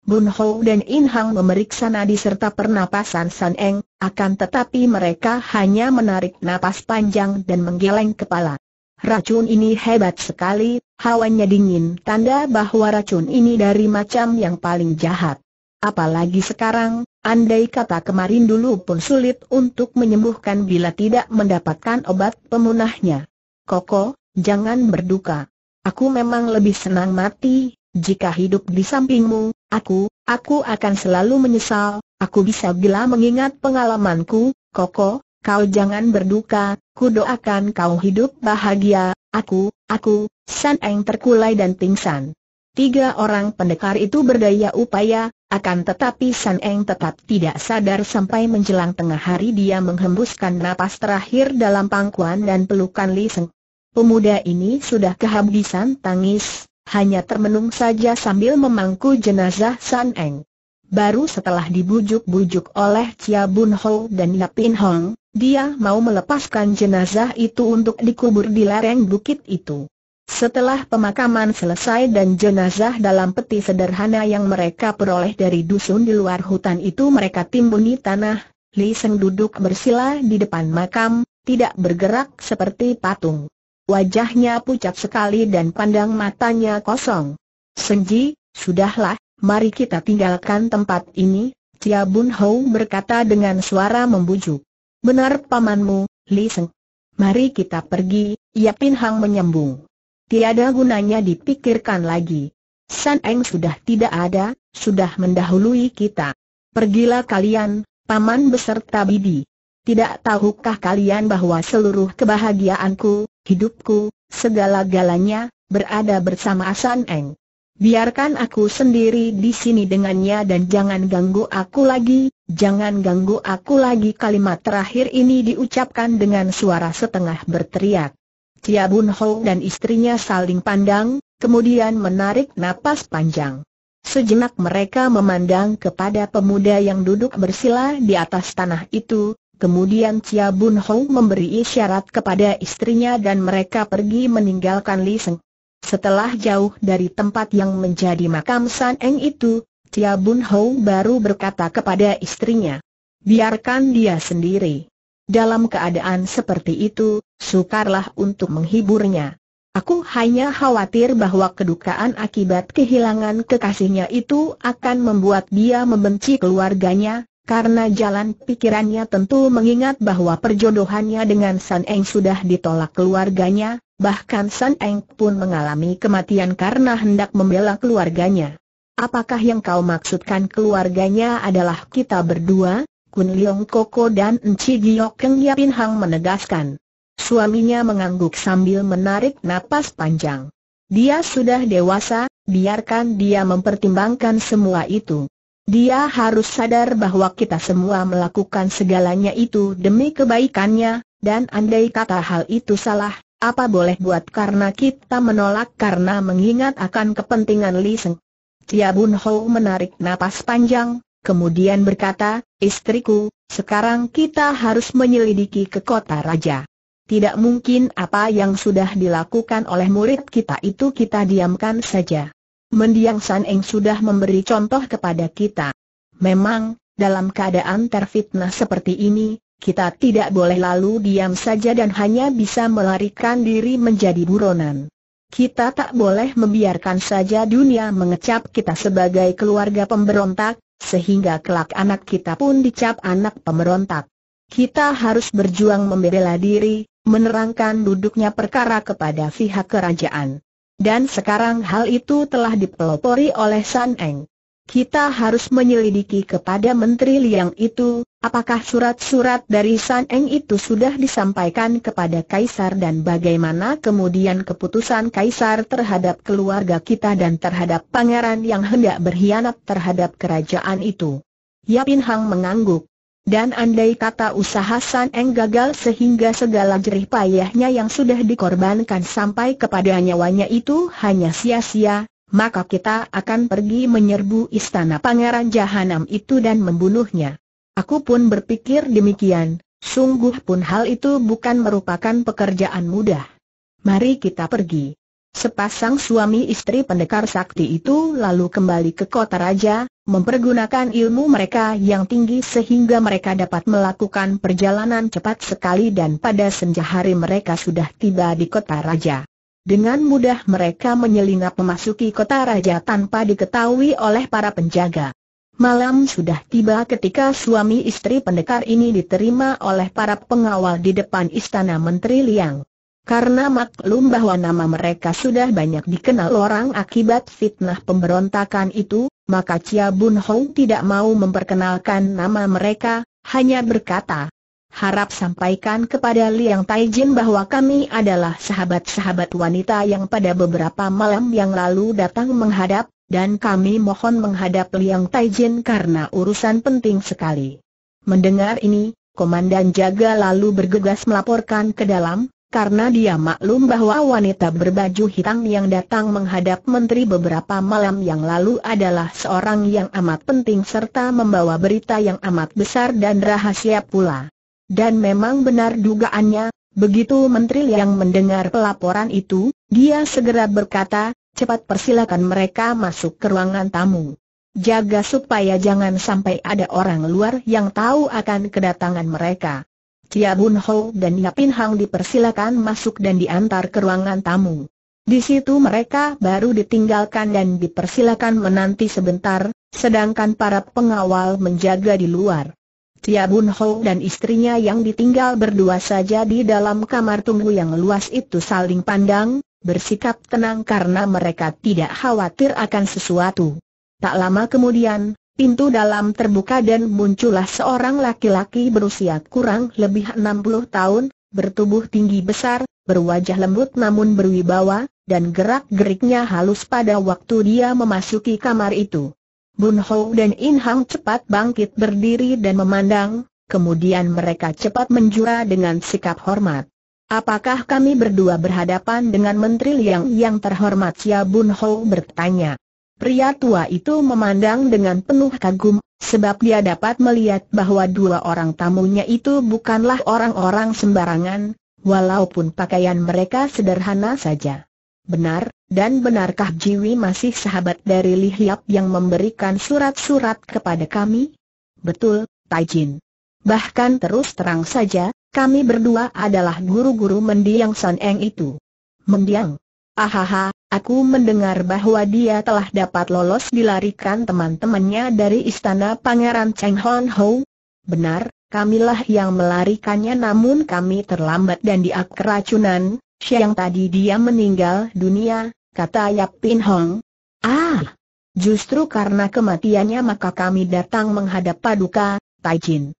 Bun Ho dan In Hang memeriksa nadi serta pernapasan San Eng, akan tetapi mereka hanya menarik napas panjang dan menggeleng kepala. Racun ini hebat sekali, hawanya dingin tanda bahwa racun ini dari macam yang paling jahat. Apalagi sekarang, Andai kata kemarin dulu pun sulit untuk menyembuhkan bila tidak mendapatkan obat pemunahnya. Koko, jangan berduka. Aku memang lebih senang mati, jika hidup di sampingmu, aku, aku akan selalu menyesal, aku bisa gila mengingat pengalamanku, Koko, kau jangan berduka, ku doakan kau hidup bahagia, aku, aku, San Eng terkulai dan pingsan. Tiga orang pendekar itu berdaya upaya, akan tetapi San Eng tetap tidak sadar sampai menjelang tengah hari dia menghembuskan napas terakhir dalam pangkuan dan pelukan Li Seng. Pemuda ini sudah kehabisan tangis, hanya termenung saja sambil memangku jenazah San Eng. Baru setelah dibujuk-bujuk oleh Chia Bun Ho dan Yapin Hong, dia mau melepaskan jenazah itu untuk dikubur di lereng bukit itu. Setelah pemakaman selesai dan jenazah dalam peti sederhana yang mereka peroleh dari dusun di luar hutan itu mereka timbuni tanah, Li Seng duduk bersila di depan makam, tidak bergerak seperti patung. Wajahnya pucat sekali dan pandang matanya kosong. Senji, sudahlah, mari kita tinggalkan tempat ini, Cia Bun Hou berkata dengan suara membujuk. Benar pamanmu, Li Seng. Mari kita pergi, Yapin Hang menyembung tiada gunanya dipikirkan lagi. San Eng sudah tidak ada, sudah mendahului kita. Pergilah kalian, paman beserta bibi. Tidak tahukah kalian bahwa seluruh kebahagiaanku, hidupku, segala-galanya, berada bersama San Eng. Biarkan aku sendiri di sini dengannya dan jangan ganggu aku lagi, jangan ganggu aku lagi kalimat terakhir ini diucapkan dengan suara setengah berteriak. Tia Bun Ho dan istrinya saling pandang, kemudian menarik napas panjang. Sejenak mereka memandang kepada pemuda yang duduk bersila di atas tanah itu, kemudian Tia Bun Ho memberi isyarat kepada istrinya dan mereka pergi meninggalkan Li Seng. Setelah jauh dari tempat yang menjadi makam San Eng itu, Tia Bun Ho baru berkata kepada istrinya, biarkan dia sendiri. Dalam keadaan seperti itu, sukarlah untuk menghiburnya. Aku hanya khawatir bahwa kedukaan akibat kehilangan kekasihnya itu akan membuat dia membenci keluarganya, karena jalan pikirannya tentu mengingat bahwa perjodohannya dengan San Eng sudah ditolak keluarganya, bahkan San Eng pun mengalami kematian karena hendak membela keluarganya. Apakah yang kau maksudkan keluarganya adalah kita berdua? Kun Leong Koko dan Enci Giok Keng Yapin Hang menegaskan. Suaminya mengangguk sambil menarik napas panjang. Dia sudah dewasa, biarkan dia mempertimbangkan semua itu. Dia harus sadar bahwa kita semua melakukan segalanya itu demi kebaikannya, dan andai kata hal itu salah, apa boleh buat karena kita menolak karena mengingat akan kepentingan Li Seng. Tia Bun Ho menarik napas panjang, kemudian berkata, istriku, sekarang kita harus menyelidiki ke kota raja. Tidak mungkin apa yang sudah dilakukan oleh murid kita itu kita diamkan saja. Mendiang San Eng sudah memberi contoh kepada kita. Memang, dalam keadaan terfitnah seperti ini, kita tidak boleh lalu diam saja dan hanya bisa melarikan diri menjadi buronan. Kita tak boleh membiarkan saja dunia mengecap kita sebagai keluarga pemberontak, sehingga kelak anak kita pun dicap anak pemberontak. Kita harus berjuang membela diri, menerangkan duduknya perkara kepada pihak kerajaan. Dan sekarang hal itu telah dipelopori oleh San Eng. Kita harus menyelidiki kepada Menteri Liang itu, apakah surat-surat dari San Eng itu sudah disampaikan kepada Kaisar dan bagaimana kemudian keputusan Kaisar terhadap keluarga kita dan terhadap pangeran yang hendak berkhianat terhadap kerajaan itu. Yapin Hang mengangguk. Dan andai kata usaha San Eng gagal sehingga segala jerih payahnya yang sudah dikorbankan sampai kepada nyawanya itu hanya sia-sia, maka kita akan pergi menyerbu istana pangeran Jahanam itu dan membunuhnya. Aku pun berpikir demikian, sungguh pun hal itu bukan merupakan pekerjaan mudah. Mari kita pergi. Sepasang suami istri pendekar sakti itu lalu kembali ke kota raja, mempergunakan ilmu mereka yang tinggi sehingga mereka dapat melakukan perjalanan cepat sekali dan pada senja hari mereka sudah tiba di kota raja. Dengan mudah mereka menyelinap memasuki kota raja tanpa diketahui oleh para penjaga. Malam sudah tiba ketika suami istri pendekar ini diterima oleh para pengawal di depan istana Menteri Liang. Karena maklum bahwa nama mereka sudah banyak dikenal orang akibat fitnah pemberontakan itu, maka Chia Bun Hong tidak mau memperkenalkan nama mereka, hanya berkata, harap sampaikan kepada Liang Taijin bahwa kami adalah sahabat-sahabat wanita yang pada beberapa malam yang lalu datang menghadap, dan kami mohon menghadap Liang Taijin karena urusan penting sekali. Mendengar ini, Komandan Jaga lalu bergegas melaporkan ke dalam, karena dia maklum bahwa wanita berbaju hitam yang datang menghadap menteri beberapa malam yang lalu adalah seorang yang amat penting serta membawa berita yang amat besar dan rahasia pula. Dan memang benar dugaannya, begitu Menteri yang mendengar pelaporan itu, dia segera berkata, cepat persilakan mereka masuk ke ruangan tamu. Jaga supaya jangan sampai ada orang luar yang tahu akan kedatangan mereka. Cia Bun Ho dan Yapin Hang dipersilakan masuk dan diantar ke ruangan tamu. Di situ mereka baru ditinggalkan dan dipersilakan menanti sebentar, sedangkan para pengawal menjaga di luar. Tia Bun Ho dan istrinya yang ditinggal berdua saja di dalam kamar tunggu yang luas itu saling pandang, bersikap tenang karena mereka tidak khawatir akan sesuatu. Tak lama kemudian, pintu dalam terbuka dan muncullah seorang laki-laki berusia kurang lebih 60 tahun, bertubuh tinggi besar, berwajah lembut namun berwibawa, dan gerak-geriknya halus pada waktu dia memasuki kamar itu. Bun Hou dan In Hang cepat bangkit berdiri dan memandang, kemudian mereka cepat menjura dengan sikap hormat. Apakah kami berdua berhadapan dengan Menteri Liang yang terhormat Xia ya, Bun Hou bertanya. Pria tua itu memandang dengan penuh kagum, sebab dia dapat melihat bahwa dua orang tamunya itu bukanlah orang-orang sembarangan, walaupun pakaian mereka sederhana saja. Benar, dan benarkah Jiwi masih sahabat dari Li Hiap yang memberikan surat-surat kepada kami? Betul, Taijin. Bahkan terus terang saja, kami berdua adalah guru-guru mendiang San Eng itu. Mendiang? Ahaha, aku mendengar bahwa dia telah dapat lolos dilarikan teman-temannya dari istana Pangeran Cheng Hon Ho. Benar, kamilah yang melarikannya namun kami terlambat dan dia keracunan, siang tadi dia meninggal dunia, kata Yap Pin Hong. Ah, justru karena kematiannya maka kami datang menghadap Paduka, Tai Jin.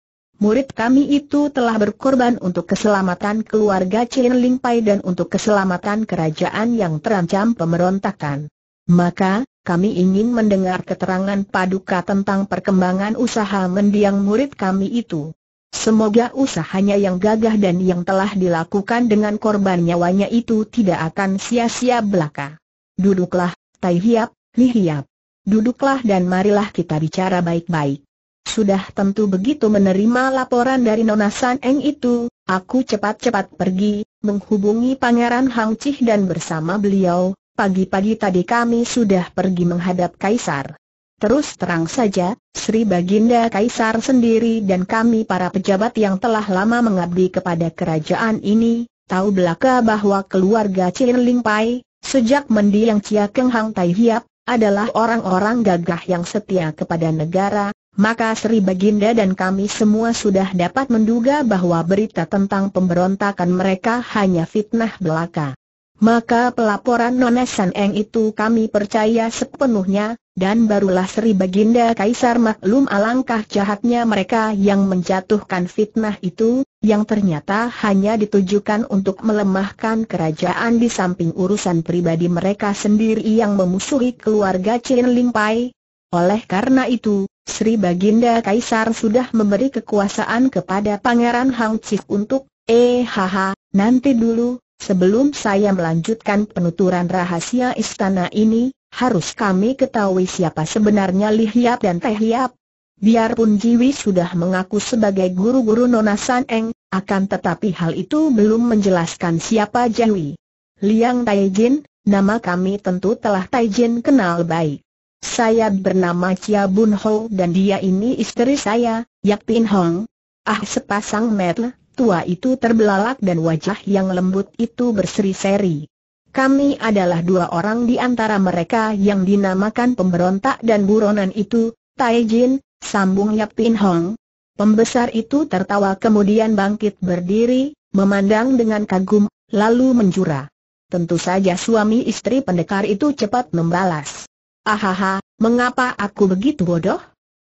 Murid kami itu telah berkorban untuk keselamatan keluarga Chin Ling Pai dan untuk keselamatan kerajaan yang terancam pemberontakan. Maka, kami ingin mendengar keterangan Paduka tentang perkembangan usaha mendiang murid kami itu. Semoga usahanya yang gagah dan yang telah dilakukan dengan korban nyawanya itu tidak akan sia-sia belaka. Duduklah, Tai Hiap, Li Hiap. Duduklah dan marilah kita bicara baik-baik. Sudah tentu begitu menerima laporan dari Nona San Eng itu, aku cepat-cepat pergi, menghubungi Pangeran Hang Chih dan bersama beliau, pagi-pagi tadi kami sudah pergi menghadap Kaisar. Terus terang saja, Sri Baginda Kaisar sendiri dan kami para pejabat yang telah lama mengabdi kepada kerajaan ini, tahu belaka bahwa keluarga Chin Ling Pai, Sejak mendiang Chia Keng Hang Tai Hiap, adalah orang-orang gagah yang setia kepada negara, maka Sri Baginda dan kami semua sudah dapat menduga bahwa berita tentang pemberontakan mereka hanya fitnah belaka. Maka pelaporan Nona San Eng itu kami percaya sepenuhnya, dan barulah Sri Baginda Kaisar maklum alangkah jahatnya mereka yang menjatuhkan fitnah itu, yang ternyata hanya ditujukan untuk melemahkan kerajaan di samping urusan pribadi mereka sendiri yang memusuhi keluarga Chin Pai. Oleh karena itu, Sri Baginda Kaisar sudah memberi kekuasaan kepada Pangeran Hang Chif untuk, eh haha, nanti dulu, Sebelum saya melanjutkan penuturan rahasia istana ini, harus kami ketahui siapa sebenarnya Li Hiap dan Teh Hiap. Biarpun Jiwi sudah mengaku sebagai guru-guru Nona San Eng, akan tetapi hal itu belum menjelaskan siapa Jiwi. Liang Taijin, nama kami tentu telah Taijin kenal baik. Saya bernama Chia Bun Ho dan dia ini istri saya, Yap Pin Hong. Ah sepasang merl, tua itu terbelalak dan wajah yang lembut itu berseri-seri. Kami adalah dua orang di antara mereka yang dinamakan pemberontak dan buronan itu, Tai Jin, sambung Yap Pin Hong. Pembesar itu tertawa kemudian bangkit berdiri, memandang dengan kagum, lalu menjura. Tentu saja suami istri pendekar itu cepat membalas. Ahaha, mengapa aku begitu bodoh?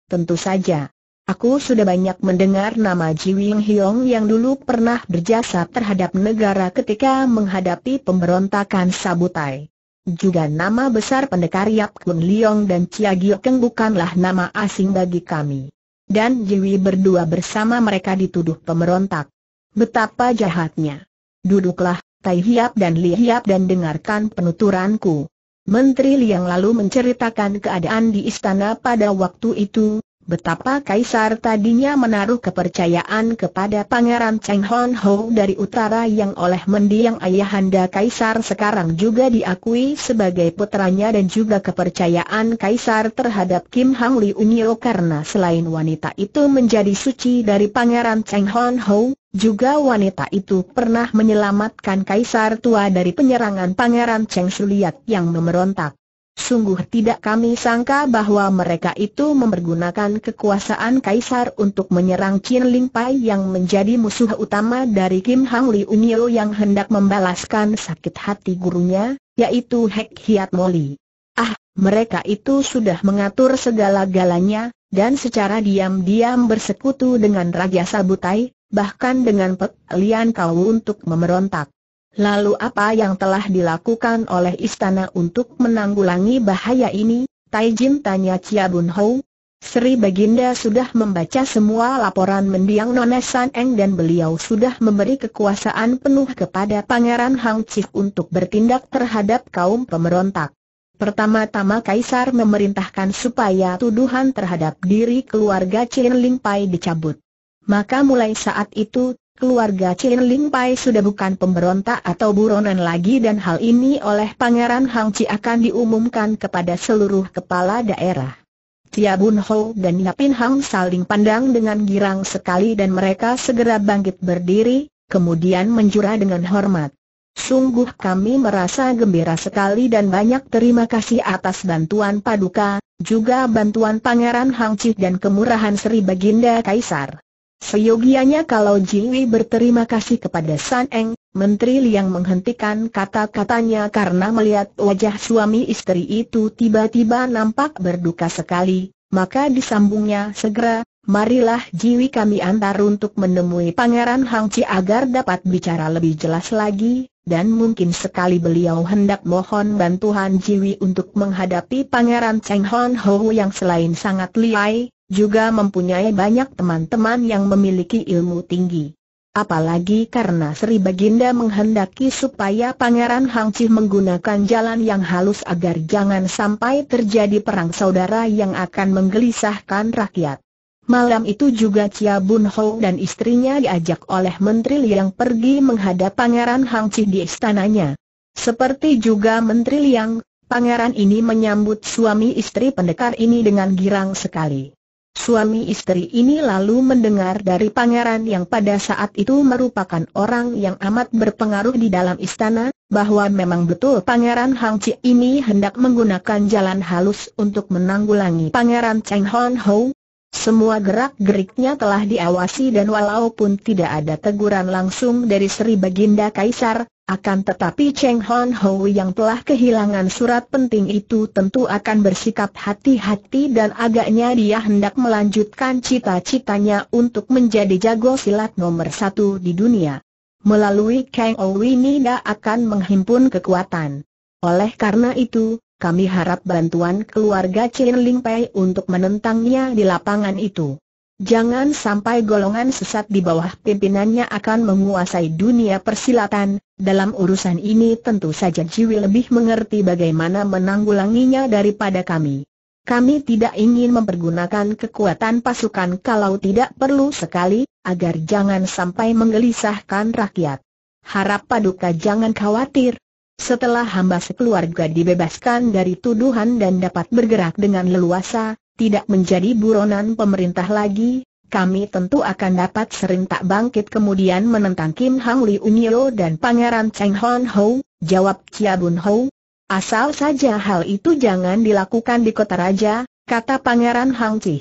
Tentu saja. Aku sudah banyak mendengar nama Ji Wing Hyong yang dulu pernah berjasa terhadap negara ketika menghadapi pemberontakan Sabutai. Juga nama besar pendekar Yap Kun Leong dan Chia Gio bukanlah nama asing bagi kami. Dan Jiwi berdua bersama mereka dituduh pemberontak. Betapa jahatnya. Duduklah, Tai Hiap dan Li Hiap dan dengarkan penuturanku. Menteri Liang lalu menceritakan keadaan di istana pada waktu itu, Betapa Kaisar tadinya menaruh kepercayaan kepada Pangeran Cheng Hon Ho dari utara yang oleh mendiang ayahanda Kaisar sekarang juga diakui sebagai putranya dan juga kepercayaan Kaisar terhadap Kim Hang Li Unyo karena selain wanita itu menjadi suci dari Pangeran Cheng Hon Ho, juga wanita itu pernah menyelamatkan Kaisar tua dari penyerangan Pangeran Cheng Shuliat yang memerontak. Sungguh tidak kami sangka bahwa mereka itu mempergunakan kekuasaan kaisar untuk menyerang Qin Ling Pai yang menjadi musuh utama dari Kim Hang Li Unyo yang hendak membalaskan sakit hati gurunya, yaitu Hek Hiat Moli. Ah, mereka itu sudah mengatur segala galanya, dan secara diam-diam bersekutu dengan Raja Sabutai, bahkan dengan Pek Lian Kau untuk memberontak. Lalu apa yang telah dilakukan oleh istana untuk menanggulangi bahaya ini? Taijin tanya Chia Bun Hou. Sri Baginda sudah membaca semua laporan mendiang Nona San Eng dan beliau sudah memberi kekuasaan penuh kepada Pangeran Hang Chih untuk bertindak terhadap kaum pemberontak. Pertama-tama Kaisar memerintahkan supaya tuduhan terhadap diri keluarga Chin Ling Pai dicabut. Maka mulai saat itu Keluarga Chin Ling Pai sudah bukan pemberontak atau buronan lagi dan hal ini oleh Pangeran Hang Chi akan diumumkan kepada seluruh kepala daerah. Tia Bun Ho dan Yapin Hang saling pandang dengan girang sekali dan mereka segera bangkit berdiri, kemudian menjura dengan hormat. Sungguh kami merasa gembira sekali dan banyak terima kasih atas bantuan Paduka, juga bantuan Pangeran Hang Chi dan kemurahan Sri Baginda Kaisar. Seyogianya kalau Jiwi berterima kasih kepada San Eng, Menteri Liang menghentikan kata-katanya karena melihat wajah suami istri itu tiba-tiba nampak berduka sekali, maka disambungnya segera, marilah Jiwi kami antar untuk menemui Pangeran Hang Chi agar dapat bicara lebih jelas lagi, dan mungkin sekali beliau hendak mohon bantuan Jiwi untuk menghadapi Pangeran Cheng Hon Ho yang selain sangat liai, juga mempunyai banyak teman-teman yang memiliki ilmu tinggi. Apalagi karena Sri Baginda menghendaki supaya Pangeran Hang Chih menggunakan jalan yang halus agar jangan sampai terjadi perang saudara yang akan menggelisahkan rakyat. Malam itu juga Chia Bun Ho dan istrinya diajak oleh Menteri Liang pergi menghadap Pangeran Hang Chih di istananya. Seperti juga Menteri Liang, Pangeran ini menyambut suami istri pendekar ini dengan girang sekali. Suami istri ini lalu mendengar dari pangeran yang pada saat itu merupakan orang yang amat berpengaruh di dalam istana, bahwa memang betul pangeran Hang Chi ini hendak menggunakan jalan halus untuk menanggulangi pangeran Cheng Hon Ho. Semua gerak-geriknya telah diawasi dan walaupun tidak ada teguran langsung dari Sri Baginda Kaisar, akan tetapi Cheng Hon Ho yang telah kehilangan surat penting itu tentu akan bersikap hati-hati dan agaknya dia hendak melanjutkan cita-citanya untuk menjadi jago silat nomor satu di dunia. Melalui Kang ini, dia akan menghimpun kekuatan. Oleh karena itu, kami harap bantuan keluarga Chin Ling Pei untuk menentangnya di lapangan itu. Jangan sampai golongan sesat di bawah pimpinannya akan menguasai dunia persilatan, dalam urusan ini tentu saja Jiwi lebih mengerti bagaimana menanggulanginya daripada kami. Kami tidak ingin mempergunakan kekuatan pasukan kalau tidak perlu sekali, agar jangan sampai menggelisahkan rakyat. Harap Paduka jangan khawatir. Setelah hamba sekeluarga dibebaskan dari tuduhan dan dapat bergerak dengan leluasa, tidak menjadi buronan pemerintah lagi, kami tentu akan dapat serentak bangkit kemudian menentang Kim Hang Li Unyo dan Pangeran Cheng Hon Ho, jawab Chia Bun Ho. Asal saja hal itu jangan dilakukan di kota raja, kata Pangeran Hang Chi.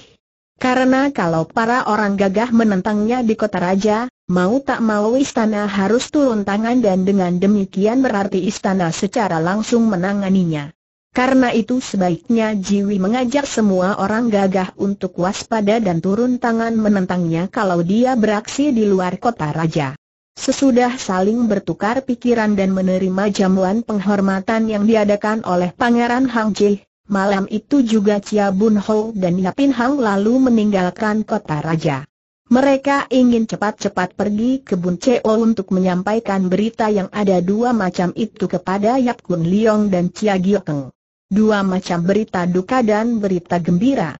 Karena kalau para orang gagah menentangnya di kota raja, mau tak mau istana harus turun tangan dan dengan demikian berarti istana secara langsung menanganinya. Karena itu sebaiknya Jiwi mengajak semua orang gagah untuk waspada dan turun tangan menentangnya kalau dia beraksi di luar kota raja. Sesudah saling bertukar pikiran dan menerima jamuan penghormatan yang diadakan oleh Pangeran Hang Jih, malam itu juga Chia Bun Ho dan Yapin Hang lalu meninggalkan kota raja. Mereka ingin cepat-cepat pergi ke Bun Cheo untuk menyampaikan berita yang ada dua macam itu kepada Yap Kun Liong dan Chia Giokeng. Dua macam berita duka dan berita gembira.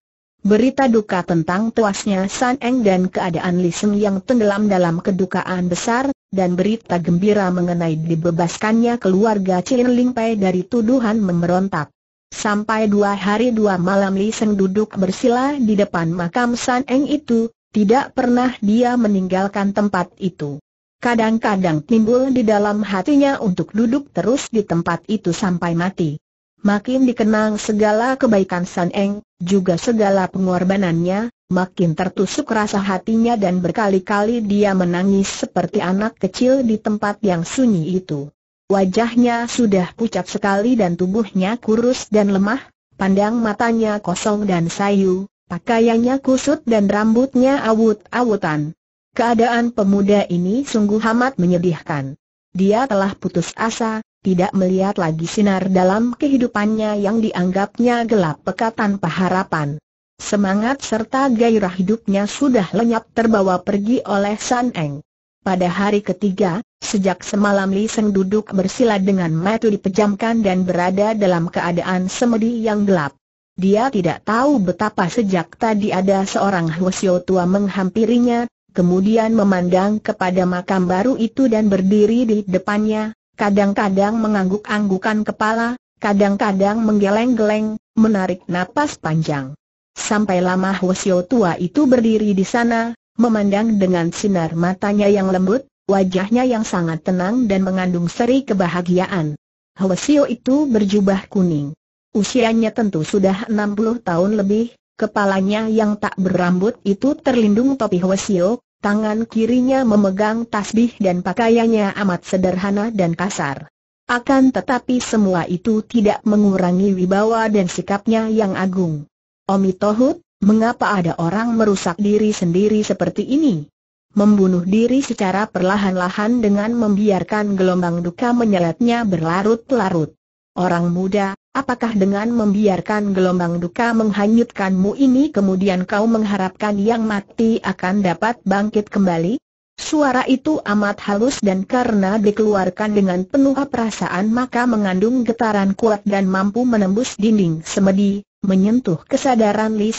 Berita duka tentang tuasnya San Eng dan keadaan Li Seng yang tenggelam dalam kedukaan besar, dan berita gembira mengenai dibebaskannya keluarga Chin Ling Pei dari tuduhan memberontak. Sampai dua hari dua malam Li Seng duduk bersila di depan makam San Eng itu, tidak pernah dia meninggalkan tempat itu. Kadang-kadang timbul di dalam hatinya untuk duduk terus di tempat itu sampai mati makin dikenang segala kebaikan San Eng, juga segala pengorbanannya, makin tertusuk rasa hatinya dan berkali-kali dia menangis seperti anak kecil di tempat yang sunyi itu. Wajahnya sudah pucat sekali dan tubuhnya kurus dan lemah, pandang matanya kosong dan sayu, pakaiannya kusut dan rambutnya awut-awutan. Keadaan pemuda ini sungguh amat menyedihkan. Dia telah putus asa, tidak melihat lagi sinar dalam kehidupannya yang dianggapnya gelap pekat tanpa harapan. Semangat serta gairah hidupnya sudah lenyap terbawa pergi oleh San Eng. Pada hari ketiga, sejak semalam Li Seng duduk bersila dengan mata dipejamkan dan berada dalam keadaan semedi yang gelap. Dia tidak tahu betapa sejak tadi ada seorang Hwasyo tua menghampirinya, kemudian memandang kepada makam baru itu dan berdiri di depannya, kadang-kadang mengangguk-anggukan kepala, kadang-kadang menggeleng-geleng, menarik napas panjang. Sampai lama Hwasyo tua itu berdiri di sana, memandang dengan sinar matanya yang lembut, wajahnya yang sangat tenang dan mengandung seri kebahagiaan. Hwasyo itu berjubah kuning. Usianya tentu sudah 60 tahun lebih, kepalanya yang tak berambut itu terlindung topi Hwasyo, tangan kirinya memegang tasbih dan pakaiannya amat sederhana dan kasar. Akan tetapi semua itu tidak mengurangi wibawa dan sikapnya yang agung. Omi Tohut, mengapa ada orang merusak diri sendiri seperti ini? Membunuh diri secara perlahan-lahan dengan membiarkan gelombang duka menyeretnya berlarut-larut. Orang muda, apakah dengan membiarkan gelombang duka menghanyutkanmu ini kemudian kau mengharapkan yang mati akan dapat bangkit kembali? Suara itu amat halus dan karena dikeluarkan dengan penuh perasaan maka mengandung getaran kuat dan mampu menembus dinding semedi, menyentuh kesadaran Li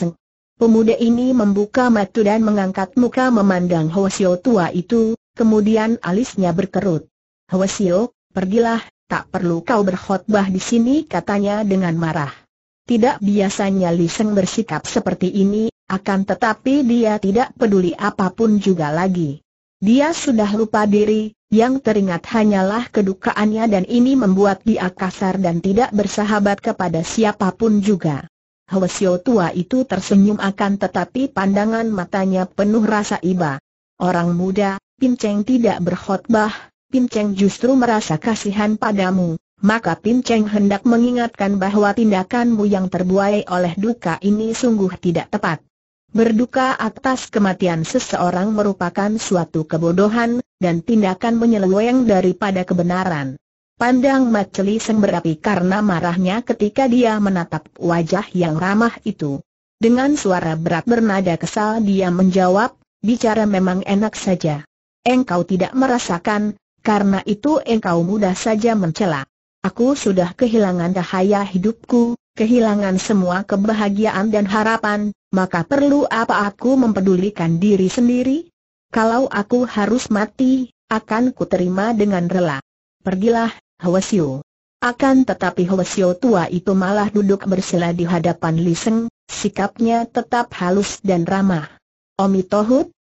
Pemuda ini membuka mata dan mengangkat muka memandang Hwasyo tua itu, kemudian alisnya berkerut. Hwasyo, pergilah, tak perlu kau berkhutbah di sini katanya dengan marah. Tidak biasanya Li bersikap seperti ini, akan tetapi dia tidak peduli apapun juga lagi. Dia sudah lupa diri, yang teringat hanyalah kedukaannya dan ini membuat dia kasar dan tidak bersahabat kepada siapapun juga. Hwasyo tua itu tersenyum akan tetapi pandangan matanya penuh rasa iba. Orang muda, Pinceng tidak berkhutbah. Pinceng justru merasa kasihan padamu. Maka Pinceng hendak mengingatkan bahwa tindakanmu yang terbuai oleh duka ini sungguh tidak tepat. Berduka atas kematian seseorang merupakan suatu kebodohan, dan tindakan menyeleweng daripada kebenaran. Pandang Maceli Seng berapi karena marahnya ketika dia menatap wajah yang ramah itu. Dengan suara berat bernada kesal dia menjawab, bicara memang enak saja. Engkau tidak merasakan, karena itu engkau eh, mudah saja mencela. Aku sudah kehilangan cahaya hidupku, kehilangan semua kebahagiaan dan harapan, maka perlu apa aku mempedulikan diri sendiri? Kalau aku harus mati, akan kuterima dengan rela. Pergilah, Hwasyo. Akan tetapi Hwasyo tua itu malah duduk bersila di hadapan Liseng, sikapnya tetap halus dan ramah. Omi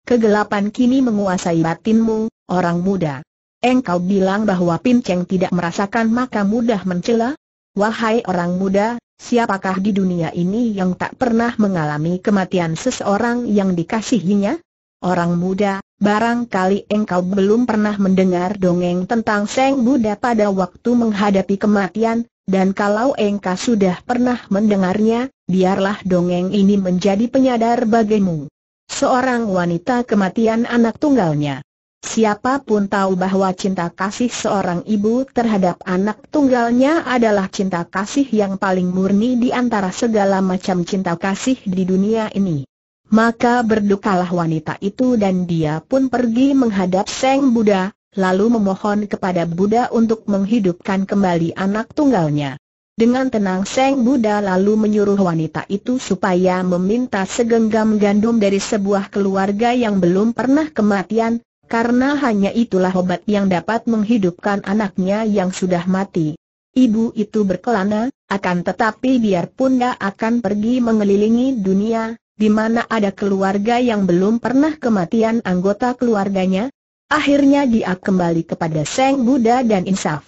kegelapan kini menguasai batinmu, orang muda. Engkau bilang bahwa Pinceng tidak merasakan maka mudah mencela? Wahai orang muda, siapakah di dunia ini yang tak pernah mengalami kematian seseorang yang dikasihinya? Orang muda, barangkali engkau belum pernah mendengar dongeng tentang Seng Buddha pada waktu menghadapi kematian, dan kalau engkau sudah pernah mendengarnya, biarlah dongeng ini menjadi penyadar bagimu. Seorang wanita kematian anak tunggalnya Siapapun tahu bahwa cinta kasih seorang ibu terhadap anak tunggalnya adalah cinta kasih yang paling murni di antara segala macam cinta kasih di dunia ini. Maka berdukalah wanita itu dan dia pun pergi menghadap Seng Buddha, lalu memohon kepada Buddha untuk menghidupkan kembali anak tunggalnya. Dengan tenang Seng Buddha lalu menyuruh wanita itu supaya meminta segenggam gandum dari sebuah keluarga yang belum pernah kematian, karena hanya itulah obat yang dapat menghidupkan anaknya yang sudah mati. Ibu itu berkelana, akan tetapi biarpun dia akan pergi mengelilingi dunia, di mana ada keluarga yang belum pernah kematian anggota keluarganya, akhirnya dia kembali kepada Seng Buddha dan Insaf.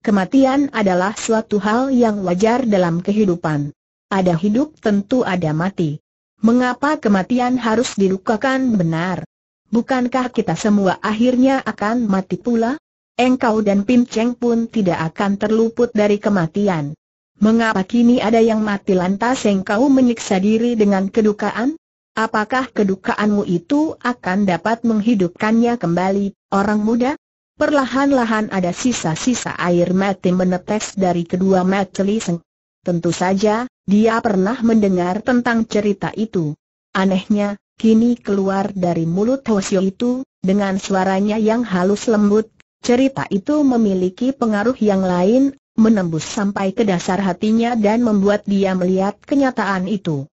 Kematian adalah suatu hal yang wajar dalam kehidupan. Ada hidup tentu ada mati. Mengapa kematian harus dilukakan benar? Bukankah kita semua akhirnya akan mati pula? Engkau dan Pim Cheng pun tidak akan terluput dari kematian. Mengapa kini ada yang mati lantas engkau menyiksa diri dengan kedukaan? Apakah kedukaanmu itu akan dapat menghidupkannya kembali, orang muda? Perlahan-lahan ada sisa-sisa air mati menetes dari kedua mata Liseng. Tentu saja, dia pernah mendengar tentang cerita itu. Anehnya, kini keluar dari mulut Hoshio itu, dengan suaranya yang halus lembut, cerita itu memiliki pengaruh yang lain, menembus sampai ke dasar hatinya dan membuat dia melihat kenyataan itu.